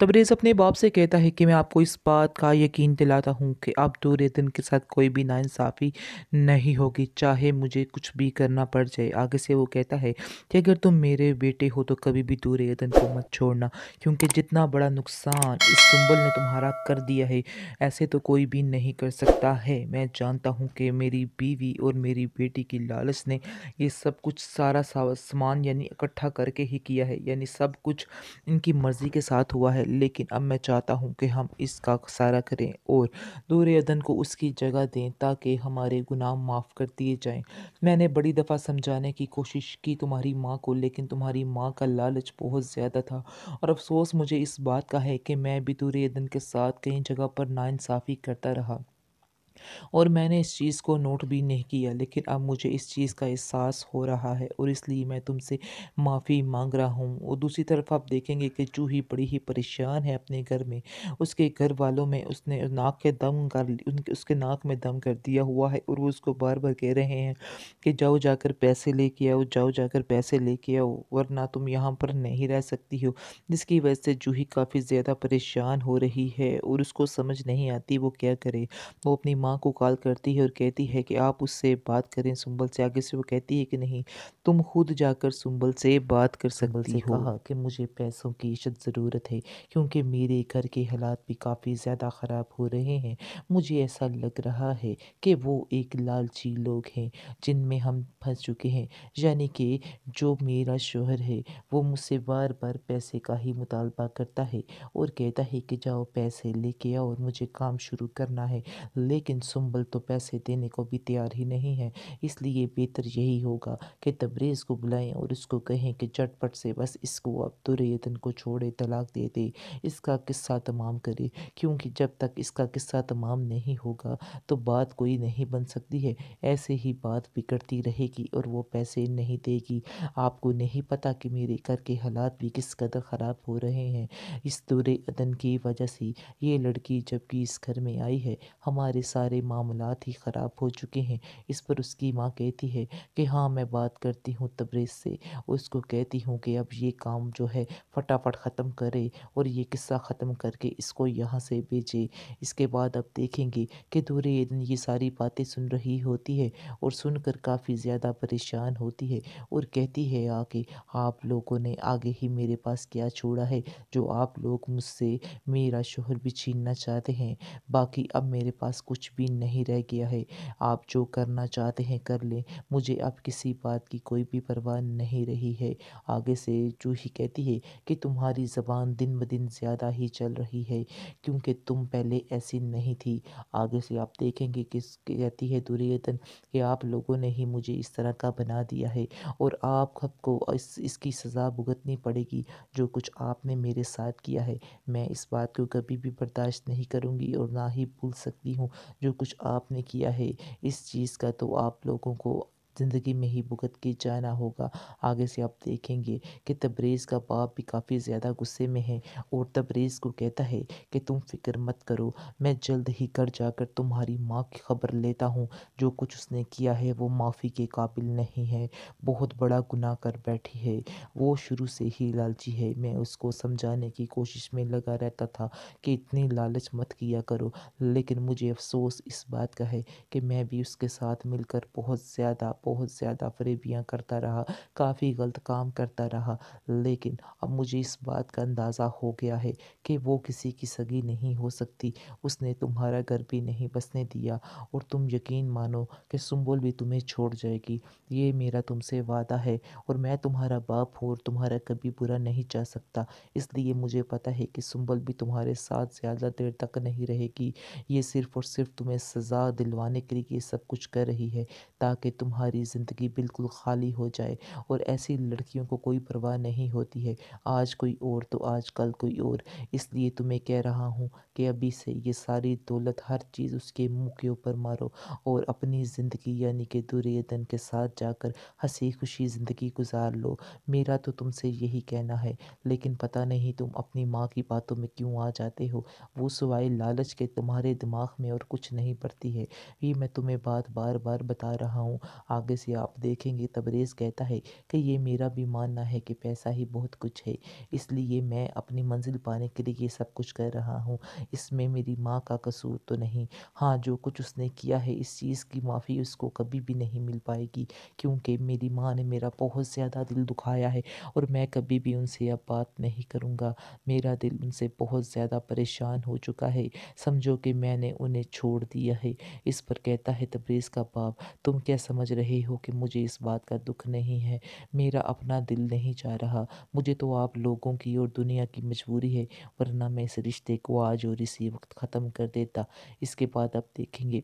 तबरेज़ अपने बाप से कहता है कि मैं आपको इस बात का यकीन दिलाता हूँ कि आप दूर दिन के साथ कोई भी नाइंसाफ़ी नहीं होगी चाहे मुझे कुछ भी करना पड़ जाए आगे से वो कहता है कि अगर तुम मेरे बेटे हो तो कभी भी दूर दिन को मत छोड़ना क्योंकि जितना बड़ा नुकसान इस सुम्बल ने तुम्हारा कर दिया है ऐसे तो कोई भी नहीं कर सकता है मैं जानता हूँ कि मेरी बीवी और मेरी बेटी की लालच ने ये सब कुछ सारा सामान यानी इकट्ठा करके ही किया है यानी सब कुछ इनकी मर्ज़ी के साथ हुआ है लेकिन अब मैं चाहता हूँ कि हम इसका सारा करें और दूर अदन को उसकी जगह दें ताकि हमारे गुनाह माफ़ कर दिए जाएं मैंने बड़ी दफ़ा समझाने की कोशिश की तुम्हारी माँ को लेकिन तुम्हारी माँ का लालच बहुत ज़्यादा था और अफसोस मुझे इस बात का है कि मैं भी दूर अदन के साथ कई जगह पर नाानसाफ़ी करता रहा और मैंने इस चीज़ को नोट भी नहीं किया लेकिन अब मुझे इस चीज़ का एहसास हो रहा है और इसलिए मैं तुमसे माफ़ी मांग रहा हूँ और दूसरी तरफ आप देखेंगे कि चूही बड़ी ही परेशान है अपने घर में उसके घर वालों में उसने नाक के दम कर उनके उसके नाक में दम कर दिया हुआ है और वो उसको बार बार कह रहे हैं कि जाओ जाकर पैसे लेके आओ जाओ जाकर पैसे लेके आओ वरना तुम यहाँ पर नहीं रह सकती हो जिसकी वजह से जूही काफ़ी ज़्यादा परेशान हो रही है और उसको समझ नहीं आती वो क्या करे वो अपनी माँ माँ को कॉल करती है और कहती है कि आप उससे बात करें सुंबल से आगे से वो कहती है कि नहीं तुम खुद जाकर सुंबल से बात कर सकती से हो कहा कि मुझे पैसों की इशत ज़रूरत है क्योंकि मेरे घर के हालात भी काफ़ी ज़्यादा ख़राब हो रहे हैं मुझे ऐसा लग रहा है कि वो एक लालची लोग हैं जिनमें हम फंस चुके हैं यानी कि जो मेरा शोहर है वो मुझसे बार बार पैसे का ही मुतालबा करता है और कहता है कि जाओ पैसे लेके आओ और मुझे काम शुरू करना है लेकिन लेकिन सुंबल तो पैसे देने को भी तैयार ही नहीं है इसलिए बेहतर यही होगा कि तबरेज़ को बुलाएं और उसको कहें कि झटपट से बस इसको अब अब्दुलरतन को छोड़े तलाक दे दे इसका किस्सा तमाम करे क्योंकि जब तक इसका किस्सा तमाम नहीं होगा तो बात कोई नहीं बन सकती है ऐसे ही बात बिगड़ती रहेगी और वो पैसे नहीं देगी आपको नहीं पता कि मेरे घर के हालात भी किस कदर ख़राब हो रहे हैं इस दौरे अदन की वजह से ये लड़की जबकि इस घर में आई है हमारे साथ सारे मामलात ही ख़राब हो चुके हैं इस पर उसकी माँ कहती है कि हाँ मैं बात करती हूँ तब्रेज से उसको कहती हूँ कि अब ये काम जो है फटाफट ख़त्म करे और ये किस्सा ख़त्म करके इसको यहाँ से भेजे इसके बाद अब देखेंगे कि दूरे ये सारी बातें सुन रही होती है और सुनकर काफ़ी ज़्यादा परेशान होती है और कहती है आके आप लोगों ने आगे ही मेरे पास क्या छोड़ा है जो आप लोग मुझसे मेरा शोहर भी छीनना चाहते हैं बाकी अब मेरे पास कुछ भी नहीं रह गया है आप जो करना चाहते हैं कर लें मुझे अब किसी बात की कोई भी परवाह नहीं रही है आगे से ही कहती है कि तुम्हारी ज़बान दिन ब दिन ज़्यादा ही चल रही है क्योंकि तुम पहले ऐसी नहीं थी आगे से आप देखेंगे किस कहती है दुर्योधन कि आप लोगों ने ही मुझे इस तरह का बना दिया है और आप सबको इस इसकी सज़ा भुगतनी पड़ेगी जो कुछ आपने मेरे साथ किया है मैं इस बात को कभी भी बर्दाश्त नहीं करूँगी और ना ही भूल सकती हूँ जो कुछ आपने किया है इस चीज़ का तो आप लोगों को ज़िंदगी में ही भुगत के जाना होगा आगे से आप देखेंगे कि तबरेज़ का बाप भी काफ़ी ज़्यादा गुस्से में है और तबरेज़ को कहता है कि तुम फिक्र मत करो मैं जल्द ही घर जाकर तुम्हारी माँ की खबर लेता हूँ जो कुछ उसने किया है वो माफ़ी के काबिल नहीं है बहुत बड़ा गुनाह कर बैठी है वो शुरू से ही लालची है मैं उसको समझाने की कोशिश में लगा रहता था कि इतनी लालच मत किया करो लेकिन मुझे अफसोस इस बात का है कि मैं भी उसके साथ मिलकर बहुत ज़्यादा बहुत ज़्यादा फरेबियाँ करता रहा काफ़ी गलत काम करता रहा लेकिन अब मुझे इस बात का अंदाज़ा हो गया है कि वो किसी की सगी नहीं हो सकती उसने तुम्हारा घर भी नहीं बसने दिया और तुम यकीन मानो कि सुम्बुल भी तुम्हें छोड़ जाएगी ये मेरा तुमसे वादा है और मैं तुम्हारा बाप हूँ और तुम्हारा कभी बुरा नहीं चाह सकता इसलिए मुझे पता है कि सुम्बुल भी तुम्हारे साथ ज़्यादा देर तक नहीं रहेगी ये सिर्फ़ और सिर्फ तुम्हें सज़ा दिलवाने के लिए सब कुछ कर रही है ताकि तुम्हारी हमारी ज़िंदगी बिल्कुल खाली हो जाए और ऐसी लड़कियों को कोई परवाह नहीं होती है आज कोई और तो आज कल कोई और इसलिए तुम्हें कह रहा हूँ कि अभी से ये सारी दौलत हर चीज़ उसके मुँह के ऊपर मारो और अपनी ज़िंदगी यानी कि दुर्यदन के साथ जाकर हंसी खुशी ज़िंदगी गुजार लो मेरा तो तुमसे यही कहना है लेकिन पता नहीं तुम अपनी माँ की बातों में क्यों आ जाते हो वो सवाए लालच के तुम्हारे दिमाग में और कुछ नहीं पड़ती है ये मैं तुम्हें बात बार बार बता रहा हूँ आगे से आप देखेंगे तबरेज़ कहता है कि ये मेरा भी मानना है कि पैसा ही बहुत कुछ है इसलिए मैं अपनी मंजिल पाने के लिए ये सब कुछ कर रहा हूँ इसमें मेरी माँ का कसूर तो नहीं हाँ जो कुछ उसने किया है इस चीज़ की माफ़ी उसको कभी भी नहीं मिल पाएगी क्योंकि मेरी माँ ने मेरा बहुत ज़्यादा दिल दुखाया है और मैं कभी भी उनसे अब बात नहीं करूँगा मेरा दिल उनसे बहुत ज़्यादा परेशान हो चुका है समझो कि मैंने उन्हें छोड़ दिया है इस पर कहता है तबरेज़ का बाप तुम क्या समझ रहे रहे हो कि मुझे इस बात का दुख नहीं है मेरा अपना दिल नहीं चाह रहा मुझे तो आप लोगों की और दुनिया की मजबूरी है वरना मैं इस रिश्ते को आज और इसी वक्त ख़त्म कर देता इसके बाद आप देखेंगे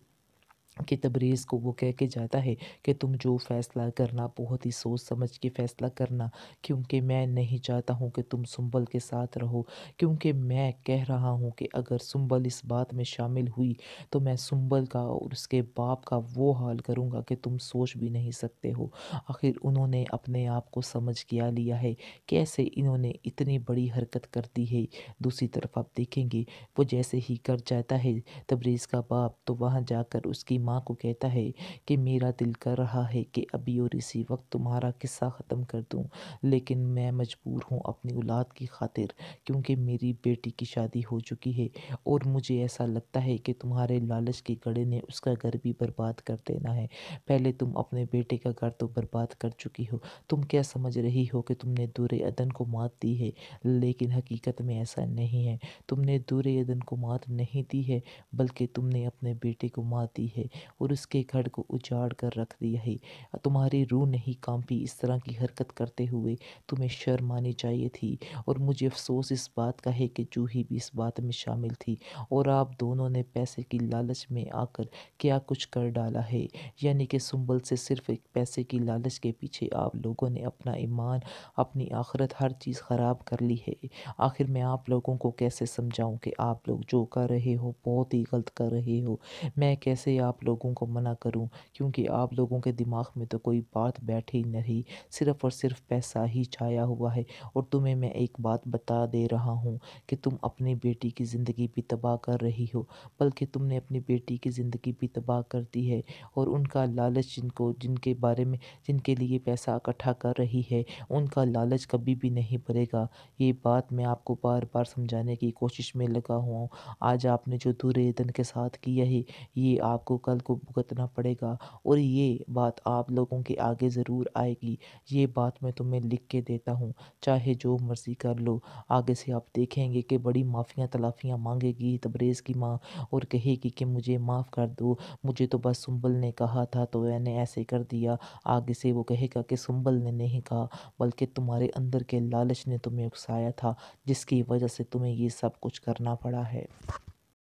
कि तबरीज़ को वो कह के जाता है कि तुम जो फ़ैसला करना बहुत ही सोच समझ के फ़ैसला करना क्योंकि मैं नहीं चाहता हूँ कि तुम सुंबल के साथ रहो क्योंकि मैं कह रहा हूँ कि अगर सुंबल इस बात में शामिल हुई तो मैं सुंबल का और उसके बाप का वो हाल करूँगा कि तुम सोच भी नहीं सकते हो आखिर उन्होंने अपने आप को समझ किया लिया है कैसे इन्होंने इतनी बड़ी हरकत कर दी है दूसरी तरफ आप देखेंगे वो जैसे ही कर जाता है तबरीज़ का बाप तो वहाँ जाकर उसकी माँ को कहता है कि मेरा दिल कर रहा है कि अभी और इसी वक्त तुम्हारा किस्सा ख़त्म कर दूँ लेकिन मैं मजबूर हूँ अपनी औलाद की खातिर क्योंकि मेरी बेटी की शादी हो चुकी है और मुझे ऐसा लगता है कि तुम्हारे लालच के कड़े ने उसका घर भी बर्बाद कर देना है पहले तुम अपने बेटे का घर तो बर्बाद कर चुकी हो तुम क्या समझ रही हो कि तुमने दूरे अदन को मात दी है लेकिन हकीकत में ऐसा नहीं है तुमने दूरे अदन को मात नहीं दी है बल्कि तुमने अपने बेटे को मात दी है और उसके घर को उजाड़ कर रख दिया है तुम्हारी रूह नहीं कांपी इस तरह की हरकत करते हुए तुम्हें शर्म आनी चाहिए थी और मुझे अफसोस इस बात का है कि जूही भी इस बात में शामिल थी और आप दोनों ने पैसे की लालच में आकर क्या कुछ कर डाला है यानी कि सुंबल से सिर्फ एक पैसे की लालच के पीछे आप लोगों ने अपना ईमान अपनी आखरत हर चीज़ ख़राब कर ली है आखिर मैं आप लोगों को कैसे समझाऊं कि आप लोग जो कर रहे हो बहुत ही गलत कर रहे हो मैं कैसे आप लोगों को मना करूं क्योंकि आप लोगों के दिमाग में तो कोई बात बैठी नहीं सिर्फ़ और सिर्फ पैसा ही छाया हुआ है और तुम्हें मैं एक बात बता दे रहा हूं कि तुम अपनी बेटी की ज़िंदगी भी तबाह कर रही हो बल्कि तुमने अपनी बेटी की ज़िंदगी भी तबाह कर दी है और उनका लालच जिनको जिनके बारे में जिनके लिए पैसा इकट्ठा कर रही है उनका लालच कभी भी नहीं भरेगा ये बात मैं आपको बार बार समझाने की कोशिश में लगा हुआ हूँ आज आपने जो दूर के साथ किया है ये आपको कर हड़ताल को भुगतना पड़ेगा और ये बात आप लोगों के आगे ज़रूर आएगी ये बात मैं तुम्हें लिख के देता हूँ चाहे जो मर्ज़ी कर लो आगे से आप देखेंगे कि बड़ी माफ़ियाँ तलाफ़ियाँ मांगेगी तबरेज़ की माँ और कहेगी कि मुझे माफ़ कर दो मुझे तो बस सुंबल ने कहा था तो मैंने ऐसे कर दिया आगे से वो कहेगा कि सुंबल ने नहीं कहा बल्कि तुम्हारे अंदर के लालच ने तुम्हें उकसाया था जिसकी वजह से तुम्हें ये सब कुछ करना पड़ा है